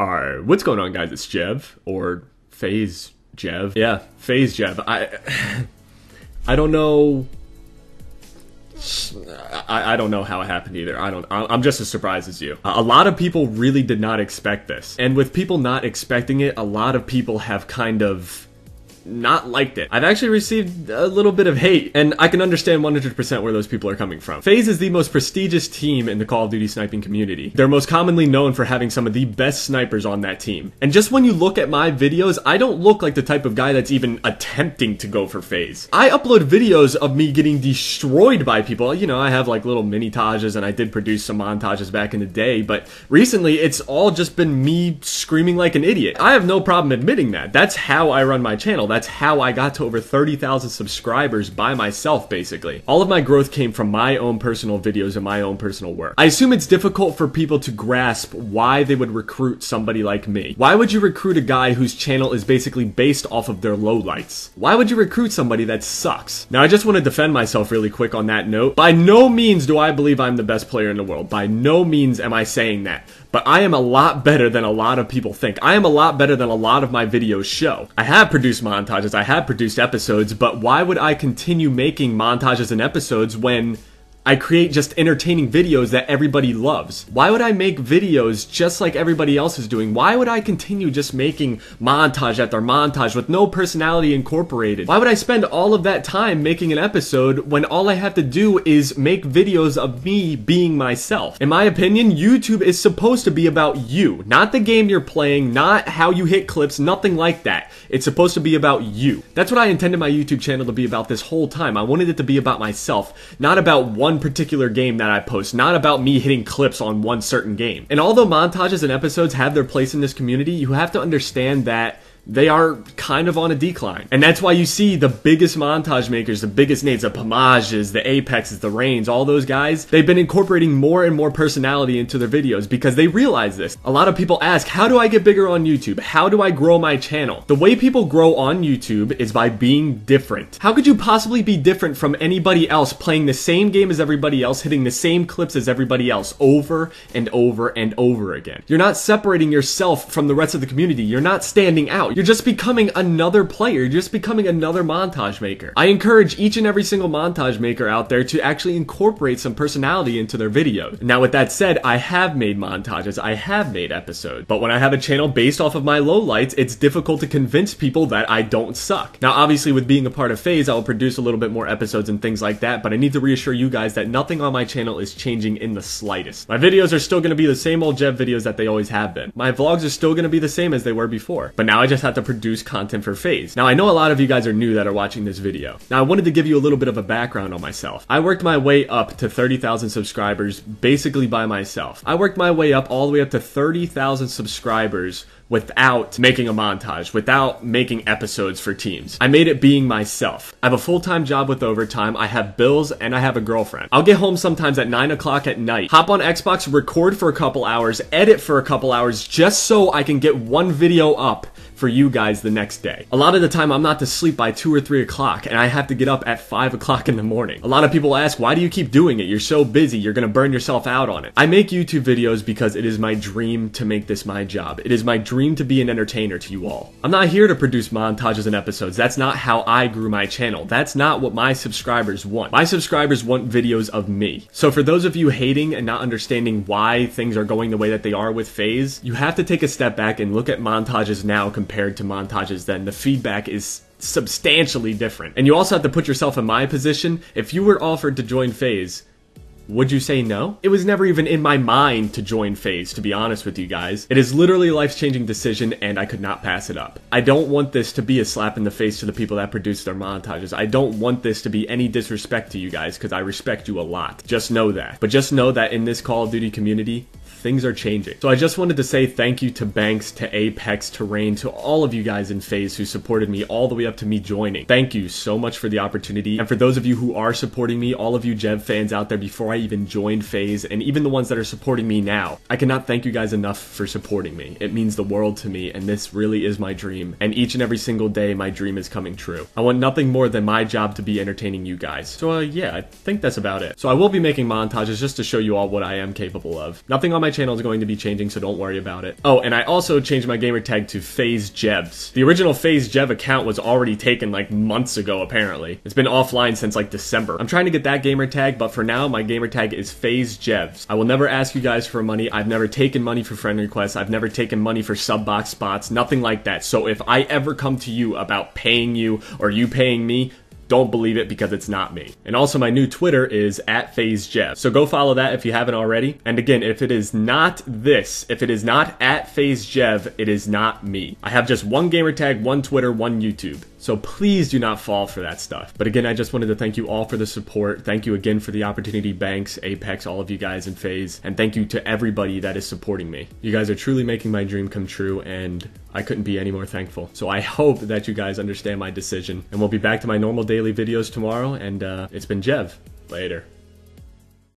Alright, what's going on, guys? It's Jev or Phase Jev. Yeah, Phase Jev. I I don't know. I, I don't know how it happened either. I don't. I'm just as surprised as you. A lot of people really did not expect this, and with people not expecting it, a lot of people have kind of not liked it. I've actually received a little bit of hate, and I can understand 100% where those people are coming from. FaZe is the most prestigious team in the Call of Duty sniping community. They're most commonly known for having some of the best snipers on that team. And just when you look at my videos, I don't look like the type of guy that's even attempting to go for FaZe. I upload videos of me getting destroyed by people. You know, I have like little mini-tages and I did produce some montages back in the day, but recently it's all just been me screaming like an idiot. I have no problem admitting that. That's how I run my channel. That's how I got to over 30,000 subscribers by myself, basically. All of my growth came from my own personal videos and my own personal work. I assume it's difficult for people to grasp why they would recruit somebody like me. Why would you recruit a guy whose channel is basically based off of their lowlights? Why would you recruit somebody that sucks? Now, I just want to defend myself really quick on that note. By no means do I believe I'm the best player in the world. By no means am I saying that but I am a lot better than a lot of people think. I am a lot better than a lot of my videos show. I have produced my montages. I have produced episodes, but why would I continue making montages and episodes when I create just entertaining videos that everybody loves. Why would I make videos just like everybody else is doing? Why would I continue just making montage after montage with no personality incorporated? Why would I spend all of that time making an episode when all I have to do is make videos of me being myself? In my opinion, YouTube is supposed to be about you, not the game you're playing, not how you hit clips, nothing like that. It's supposed to be about you. That's what I intended my YouTube channel to be about this whole time. I wanted it to be about myself, not about one particular game that I post, not about me hitting clips on one certain game. And although montages and episodes have their place in this community, you have to understand that they are kind of on a decline. And that's why you see the biggest montage makers, the biggest names, the Pomages, the Apexes, the Rains, all those guys, they've been incorporating more and more personality into their videos because they realize this. A lot of people ask, how do I get bigger on YouTube? How do I grow my channel? The way people grow on YouTube is by being different. How could you possibly be different from anybody else playing the same game as everybody else, hitting the same clips as everybody else over and over and over again? You're not separating yourself from the rest of the community. You're not standing out. You're you're just becoming another player. You're just becoming another montage maker. I encourage each and every single montage maker out there to actually incorporate some personality into their videos. Now, with that said, I have made montages. I have made episodes. But when I have a channel based off of my lowlights, it's difficult to convince people that I don't suck. Now, obviously, with being a part of Phase, I'll produce a little bit more episodes and things like that, but I need to reassure you guys that nothing on my channel is changing in the slightest. My videos are still going to be the same old Jeb videos that they always have been. My vlogs are still going to be the same as they were before. But now I just have to produce content for Phase. Now, I know a lot of you guys are new that are watching this video. Now, I wanted to give you a little bit of a background on myself. I worked my way up to 30,000 subscribers basically by myself. I worked my way up all the way up to 30,000 subscribers without making a montage, without making episodes for teams. I made it being myself. I have a full time job with overtime, I have bills, and I have a girlfriend. I'll get home sometimes at 9 o'clock at night, hop on Xbox, record for a couple hours, edit for a couple hours just so I can get one video up for you guys the next day. A lot of the time, I'm not to sleep by 2 or 3 o'clock, and I have to get up at 5 o'clock in the morning. A lot of people ask, why do you keep doing it? You're so busy, you're gonna burn yourself out on it. I make YouTube videos because it is my dream to make this my job. It is my dream dream to be an entertainer to you all. I'm not here to produce montages and episodes. That's not how I grew my channel. That's not what my subscribers want. My subscribers want videos of me. So for those of you hating and not understanding why things are going the way that they are with Phase, you have to take a step back and look at montages now compared to montages then. The feedback is substantially different. And you also have to put yourself in my position. If you were offered to join Phase, would you say no? It was never even in my mind to join phase, to be honest with you guys. It is literally a life changing decision, and I could not pass it up. I don't want this to be a slap in the face to the people that produce their montages. I don't want this to be any disrespect to you guys, because I respect you a lot. Just know that. But just know that in this Call of Duty community, things are changing. So I just wanted to say thank you to Banks, to Apex, to Rain, to all of you guys in Phase who supported me all the way up to me joining. Thank you so much for the opportunity. And for those of you who are supporting me, all of you Jeb fans out there before I even joined Phase, and even the ones that are supporting me now, I cannot thank you guys enough for supporting me. It means the world to me, and this really is my dream. And each and every single day, my dream is coming true. I want nothing more than my job to be entertaining you guys. So uh, yeah, I think that's about it. So I will be making montages just to show you all what I am capable of. Nothing on on my channel is going to be changing, so don't worry about it. Oh, and I also changed my gamertag to Phase Jevs. The original Phase Jeb account was already taken like months ago, apparently. It's been offline since like December. I'm trying to get that gamertag, but for now, my gamertag is Phase Jevs. I will never ask you guys for money. I've never taken money for friend requests. I've never taken money for sub box spots, nothing like that. So if I ever come to you about paying you or you paying me, don't believe it because it's not me. And also my new Twitter is at Phase Jeff. So go follow that if you haven't already. And again, if it is not this, if it is not at Phase Jev, it is not me. I have just one gamertag, one Twitter, one YouTube. So please do not fall for that stuff. But again, I just wanted to thank you all for the support. Thank you again for the opportunity, Banks, Apex, all of you guys in Phase, and thank you to everybody that is supporting me. You guys are truly making my dream come true, and I couldn't be any more thankful. So I hope that you guys understand my decision, and we'll be back to my normal daily videos tomorrow. And uh, it's been Jev. Later.